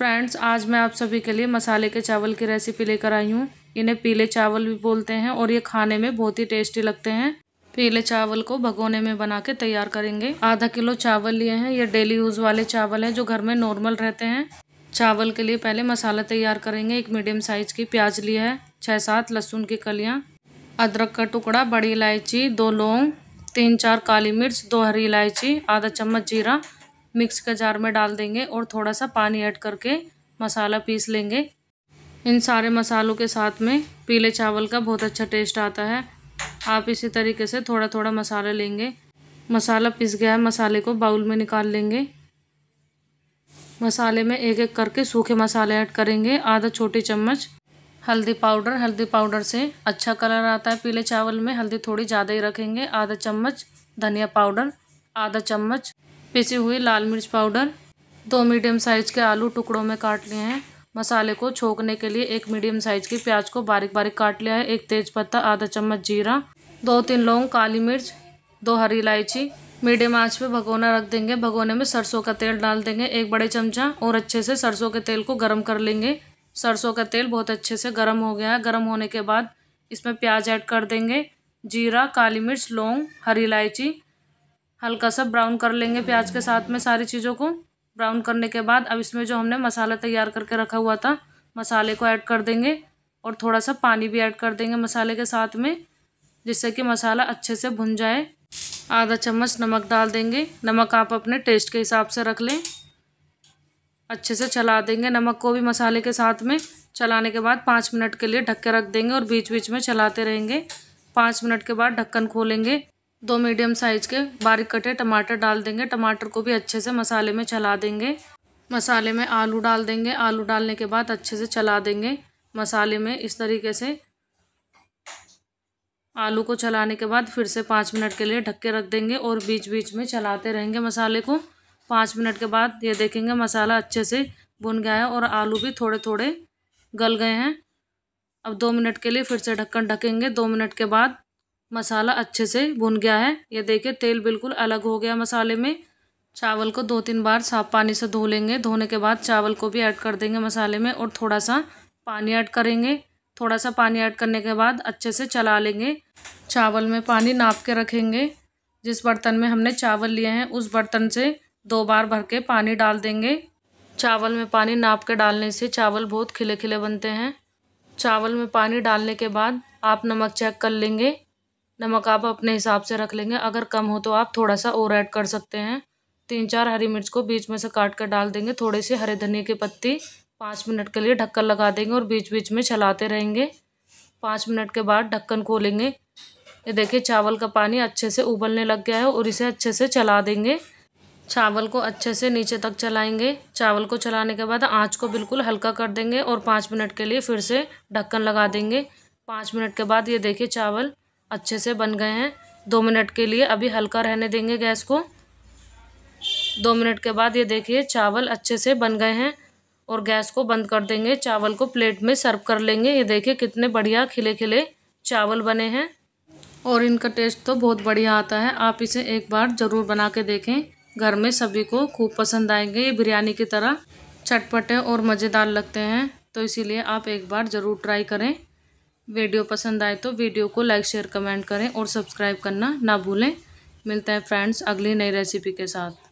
friends आज मैं आप सभी के लिए मसाले के चावल की रेसिपी लेकर आई हूँ इन्हें पीले चावल भी बोलते हैं और ये खाने में बहुत ही टेस्टी लगते हैं पीले चावल को भगोने में बना के तैयार करेंगे आधा किलो चावल लिए हैं ये डेली यूज वाले चावल हैं जो घर में नॉर्मल रहते हैं चावल के लिए पहले मसाला तैयार करेंगे एक मीडियम साइज की प्याज लिया है छः सात लहसुन की कलियाँ अदरक का टुकड़ा बड़ी इलायची दो लौंग तीन चार काली मिर्च दो हरी इलायची आधा चम्मच जीरा मिक्स का जार में डाल देंगे और थोड़ा सा पानी ऐड करके मसाला पीस लेंगे इन सारे मसालों के साथ में पीले चावल का बहुत अच्छा टेस्ट आता है आप इसी तरीके से थोड़ा थोड़ा मसाला लेंगे मसाला पिस गया है मसाले को बाउल में निकाल लेंगे मसाले में एक एक करके सूखे मसाले ऐड करेंगे आधा छोटी चम्मच हल्दी पाउडर हल्दी पाउडर से अच्छा कलर आता है पीले चावल में हल्दी थोड़ी ज़्यादा ही रखेंगे आधा चम्मच धनिया पाउडर आधा चम्मच पिसे हुए लाल मिर्च पाउडर दो मीडियम साइज़ के आलू टुकड़ों में काट लिए हैं मसाले को छोकने के लिए एक मीडियम साइज़ की प्याज को बारीक बारीक काट लिया है एक तेज पत्ता आधा चम्मच जीरा दो तीन लौंग काली मिर्च दो हरी इलायची मीडियम आंच पे भगोना रख देंगे भगोने में सरसों का तेल डाल देंगे एक बड़े चमचा और अच्छे से सरसों के तेल को गर्म कर लेंगे सरसों का तेल बहुत अच्छे से गर्म हो गया है गर्म होने के बाद इसमें प्याज ऐड कर देंगे जीरा काली मिर्च लौंग हरी इलायची हल्का सा ब्राउन कर लेंगे प्याज के साथ में सारी चीज़ों को ब्राउन करने के बाद अब इसमें जो हमने मसाला तैयार करके रखा हुआ था मसाले को ऐड कर देंगे और थोड़ा सा पानी भी ऐड कर देंगे मसाले के साथ में जिससे कि मसाला अच्छे से भुन जाए आधा चम्मच नमक डाल देंगे नमक आप अपने टेस्ट के हिसाब से रख लें अच्छे से चला देंगे नमक को भी मसाले के साथ में चलाने के बाद पाँच मिनट के लिए ढक के रख देंगे और बीच बीच में चलाते रहेंगे पाँच मिनट के बाद ढक्कन खोलेंगे दो मीडियम साइज के बारीक कटे टमाटर डाल देंगे टमाटर को भी अच्छे से मसाले में चला देंगे मसाले में आलू डाल देंगे आलू डालने के बाद अच्छे से चला देंगे मसाले में इस तरीके से आलू को चलाने के बाद फिर से पाँच मिनट के लिए ढक के रख देंगे और बीच बीच में चलाते रहेंगे मसाले को पाँच मिनट के बाद ये देखेंगे मसाला अच्छे से भुन गया है और आलू भी थोड़े थोड़े गल गए हैं अब दो मिनट के लिए फिर से ढक्कन ढकेंगे दो मिनट के बाद मसाला अच्छे से भुन गया है ये देखिए तेल बिल्कुल अलग हो गया मसाले में चावल को दो तीन बार साफ पानी से धो लेंगे धोने के बाद चावल को भी ऐड कर देंगे मसाले में और थोड़ा सा पानी ऐड करेंगे थोड़ा सा पानी ऐड करने के बाद अच्छे से चला लेंगे चावल में पानी नाप के रखेंगे जिस बर्तन में हमने चावल लिए हैं उस बर्तन से दो बार भर के पानी डाल देंगे चावल में पानी नाप के डालने से चावल बहुत खिले खिले बनते हैं चावल में पानी डालने के बाद आप नमक चेक कर लेंगे नमक आप अपने हिसाब से रख लेंगे अगर कम हो तो आप थोड़ा सा और ऐड कर सकते हैं तीन चार हरी मिर्च को बीच में से काट कर डाल देंगे थोड़े से हरे धनिया की पत्ती पाँच मिनट के लिए ढक्कन लगा देंगे और बीच बीच में चलाते रहेंगे पाँच मिनट के बाद ढक्कन खोलेंगे ये देखिए चावल का पानी अच्छे से उबलने लग गया है और इसे अच्छे से चला देंगे चावल को अच्छे से नीचे तक चलाएंगे चावल को चलाने के बाद आंच को बिल्कुल हल्का कर देंगे और पाँच मिनट के लिए फिर से ढक्कन लगा देंगे पाँच मिनट के बाद ये देखिए चावल अच्छे से बन गए हैं दो मिनट के लिए अभी हल्का रहने देंगे गैस को दो मिनट के बाद ये देखिए चावल अच्छे से बन गए हैं और गैस को बंद कर देंगे चावल को प्लेट में सर्व कर लेंगे ये देखिए कितने बढ़िया खिले खिले चावल बने हैं और इनका टेस्ट तो बहुत बढ़िया आता है आप इसे एक बार ज़रूर बना के देखें घर में सभी को खूब पसंद आएंगे ये बिरयानी की तरह चटपटे और मज़ेदार लगते हैं तो इसीलिए आप एक बार ज़रूर ट्राई करें वीडियो पसंद आए तो वीडियो को लाइक शेयर कमेंट करें और सब्सक्राइब करना ना भूलें मिलते हैं फ्रेंड्स अगली नई रेसिपी के साथ